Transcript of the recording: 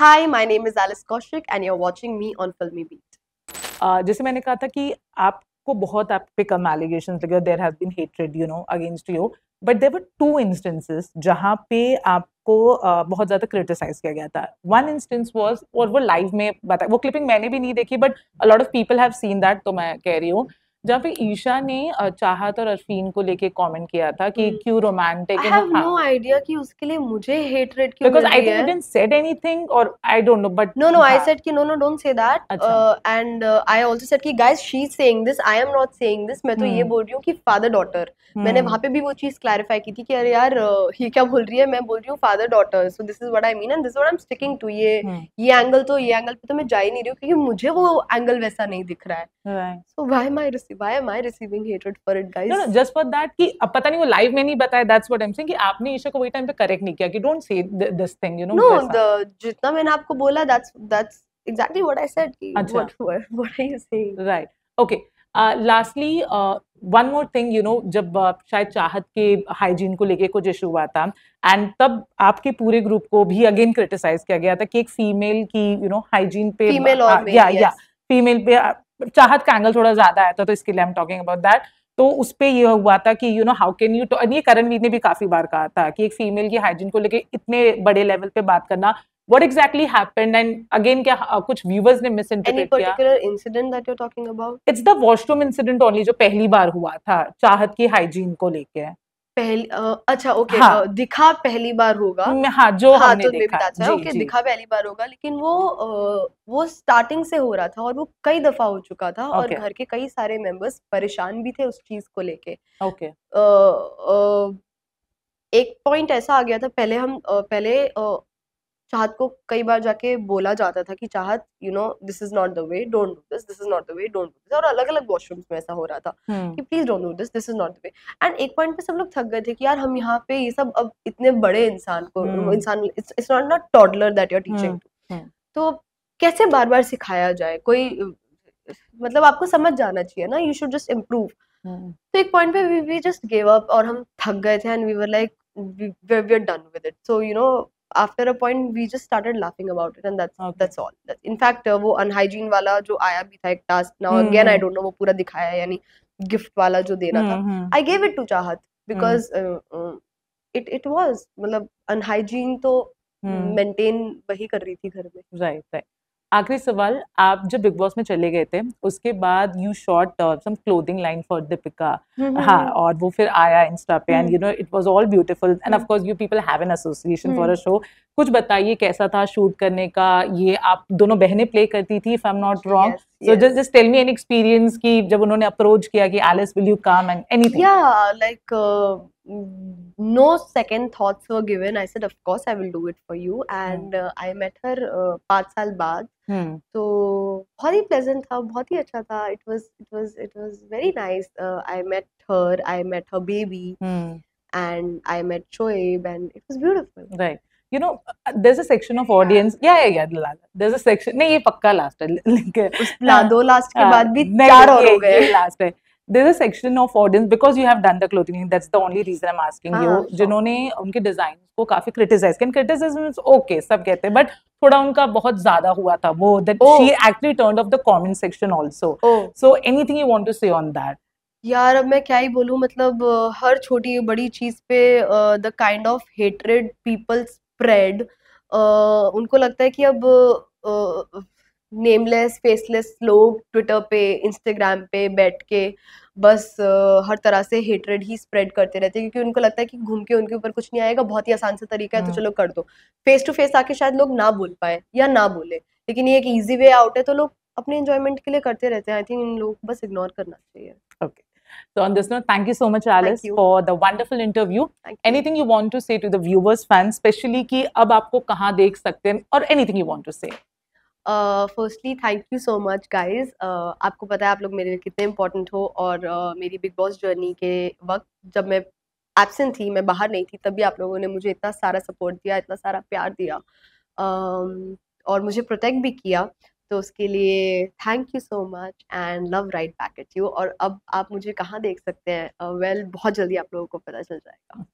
Hi my name is Alice Kaushik and you are watching me on Filmibeat जैसे मैंने कहा था कि आपको बहुत आप पे कम एलिगेशन लगे there have been hatred you know against you but there were two instances जहाँ पे आपको uh, बहुत ज़्यादा क्रिटिसाइज किया गया था वन इंस्टेंस वॉज और वो लाइव में बता वो क्लिपिंग मैंने भी नहीं देखी but a lot of people have seen that तो मैं कह रही हूँ जहाँ पे ईशा ने चाहत और अरफीन को लेके कमेंट किया था कि हम्म। क्यों romantic I have no idea कि उसके लिए मुझे हेटरेट क्यों because I think didn't said anything और I don't know but no no I said कि no no don't say that and I also said कि guys she is saying this I am not saying this मैं तो ये हम्म। बोल रही हूँ कि फादर डॉटर hmm. मैंने हम्म। वहां पे भी वो चीज क्लैरिफाई की थी कि अरे यार ये क्या बोल रही है मैं बोल रही हूँ father daughter so this is what I mean and this what I am sticking to ये ये एंगल तो ये एंगल पे तो मैं जा ही नहीं रही हूँ क्योंकि मुझे वो एंगल वैसा नहीं दिख रहा है Right. So why am I receiving why am I receiving hatred for it guys? No no just for that कि अब पता नहीं वो live में नहीं बताया that's what I'm saying कि आपने ईशा को वही time पे correct नहीं किया कि don't say th- this thing you know No the जितना मैंने आपको बोला that's that's exactly what I said कि अच्छा. what, what what are you saying? Right. Okay. Lastly one more thing you know जब uh, शायद चाहत के हाइजीन को लेके कुछ इशू हुआ था एंड तब आपके पूरे ग्रुप को भी अगेन क्रिटिसाइज किया गया था कि एक फीमेल की यू नो हाइजीन पे फीमेल या या फीमेल पे चाहत का एंगल थोड़ा ज्यादा आया था तो इसके लिए I am talking about that तो उस पर यह हुआ था कि you know how can you और ये करणवीर ने भी काफी बार कहा था कि एक फीमेल की हाइजीन को लेकर इतने बड़े लेवल पे बात करना what exactly happened and again क्या uh, कुछ viewers ने misinterpret any particular किया? incident that you're talking about it's the washroom incident only जो पहली बार हुआ था चाहत की hygiene को लेके पहली आ, अच्छा ओके हाँ, दिखा पहली बार होगा हाँ जो हाँ, हमने तो देखा, बताता है ओके दिखा पहली बार होगा लेकिन वो आ, वो स्टार्टिंग से हो रहा था और वो कई दफा हो चुका था और घर के कई सारे मेंबर्स परेशान भी थे उस चीज को लेके ओके आ, एक पॉइंट ऐसा आ गया था पहले हम पहले चाहत को कई बार जाके बोला जाता था कि Chahat you know this is not the way don't do this this is not the way don't do this और अलग अलग वॉशरूम्स में ऐसा हो रहा था hmm. कि please don't do this this is not the way and एक पॉइंट पे सब लोग थक गए थे कि यार हम यहाँ पे ये सब अब इतने बड़े इंसान को hmm. इंसान it's not not toddler that you're teaching to तो कैसे बार बार सिखाया जाए कोई मतलब आपको समझ जाना चाहिए ना यू शुड जस्ट इम्प्रूव तो एक पॉइंट पे वी जस्ट गेव अप और हम थक गए थे and we were like we are done with it so you know after a point we just started laughing about it and that's all in fact वो unhygiene वाला जो आया भी था एक task now again I don't know वो पूरा दिखाया यानी गिफ्ट वाला जो देना था I gave it to Chahat because it it was मतलब अनहाइजीन तो मेंटेन हम्म। वही कर रही थी घर में राइट राइट आखिरी सवाल आप जब बिग बॉस में चले गए थे उसके बाद you shot some clothing line for Deepika हाँ और वो फिर आया इंस्टा पे and you know it was all beautiful and of course you people have an association for a show कुछ बताइए कैसा था शूट करने का ये आप दोनों बहनें प्ले करती थी if I am not wrong so just just tell me an experience की जब उन्होंने अप्रोच किया कि Alice will you come and anything या like no second thoughts were given I said of course I will do it for you and I met her 5 साल बाद hmm. तो बहुत ही प्लेजेंट था बहुत ही अच्छा था it was it was it was very nice I met her I met her baby and I met Shoaib and it was beautiful right you know there is a section of audience या या या there is a section नहीं ये पक्का last है link है हाँ. दो लास्ट के हाँ. बाद भी चार और हो गए लास्ट है there is a section of audience because you have done the clothing that's the only reason I am asking you जिन्होंने उनके डिजाइन को काफी क्रिटिसाइज किया क्रिटिसिज्म इज ओके सब कहते हैं बट थोड़ा उनका बहुत ज्यादा हुआ था वो that she actually turn off the comment section also so anything you want to say on that यार अब मैं क्या ही बोलूं मतलब हर छोटी बड़ी चीज़ पे the kind of hatred peoples spread uh, उनको लगता है कि अब नेमलेस uh, फेसलेस लोग ट्विटर पे इंस्टाग्राम पे बैठ के बस uh, हर तरह से हेटरेड ही स्प्रेड करते रहते हैं क्योंकि उनको लगता है कि घूम के उनके ऊपर कुछ नहीं आएगा बहुत ही आसान सा तरीका है तो हाँ। चलो कर दो फेस टू फेस आके शायद लोग ना बोल पाए या ना बोले लेकिन ये एक ईजी वे आउट है तो लोग अपने एंजॉयमेंट के लिए करते रहते हैं आई थिंक इन लोग बस इग्नोर करना चाहिए okay okay. So on this note, thank you so much, Alice, for the wonderful interview. Thank Anything you you want to say to the viewers, fans, especially कि अब आपको कहाँ देख सकते हैं और anything you want to say. Firstly thank you so much guys आपको पता है आप लोग मेरे लिए कितने इंपॉर्टेंट हो और uh, मेरी बिग बॉस जर्नी के वक्त जब मैं एबसेंट थी मैं बाहर नहीं थी तभी आप लोगों ने मुझे इतना सारा सपोर्ट दिया इतना सारा प्यार दिया um, और मुझे प्रोटेक्ट भी किया तो उसके लिए thank you so much and love right back at you और अब आप मुझे कहाँ देख सकते हैं वेल uh, well, बहुत जल्दी आप लोगों को पता चल जाएगा